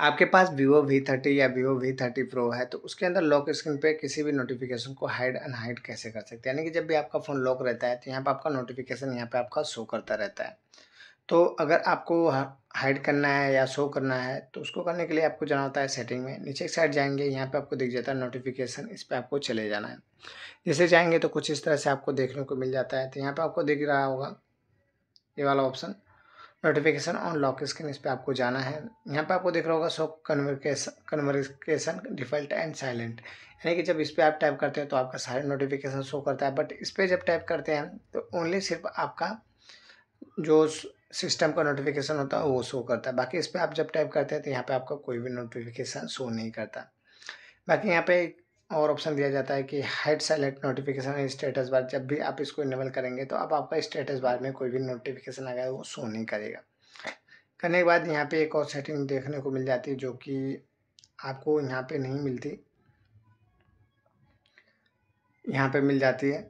आपके पास Vivo V thirty या वीवो वी थर्टी प्रो है तो उसके अंदर लॉक स्क्रीन पे किसी भी नोटिफिकेशन को हाइड हाइड कैसे कर सकते हैं यानी कि जब भी आपका फ़ोन लॉक रहता है तो यहाँ पे आपका नोटिफिकेशन यहाँ पे आपका शो करता रहता है तो अगर आपको हाइड करना है या शो करना है तो उसको करने के लिए आपको जाना होता है सेटिंग में नीचे एक साइड जाएंगे यहाँ पे आपको दिख जाता है नोटिफिकेशन इस पर आपको चले जाना है जैसे जाएंगे तो कुछ इस तरह से आपको देखने को मिल जाता है तो यहाँ पर आपको दिख रहा होगा ये वाला option notification on lock screen इस पर आपको जाना है यहाँ पे आपको देख रहा होगा so conversation conversation default and silent यानी कि जब इस पर आप टाइप करते हैं तो आपका सारे नोटिफिकेशन शो करता है बट इस पर जब टाइप करते हैं तो ओनली सिर्फ आपका जो सिस्टम का नोटिफिकेशन होता है वो शो करता है बाकी इस पर आप जब टाइप करते हैं तो यहाँ पर आपका कोई भी नोटिफिकेशन शो नहीं करता बाकी यहाँ पे और ऑप्शन दिया जाता है कि hide select notification status bar जब भी आप इसको इनेबल करेंगे तो अब आपका स्टेटस बार में कोई भी नोटिफिकेशन आ गया वो शो नहीं करेगा करने के बाद यहाँ पे एक और सेटिंग देखने को मिल जाती है जो कि आपको यहाँ पे नहीं मिलती यहाँ पे मिल जाती है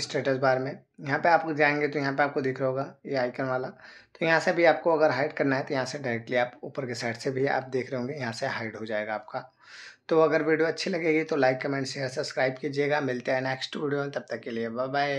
स्टेटस बार में यहाँ पे आप जाएंगे तो यहाँ पे आपको दिख रहा होगा ये आइकन वाला तो यहाँ से भी आपको अगर हाइड करना है तो यहाँ से डायरेक्टली आप ऊपर के साइड से भी आप देख रहे होंगे यहाँ से हाइड हो जाएगा आपका तो अगर वीडियो अच्छी लगेगी तो लाइक कमेंट शेयर सब्सक्राइब कीजिएगा मिलते हैं नेक्स्ट वीडियो में तब तक के लिए बाय बाय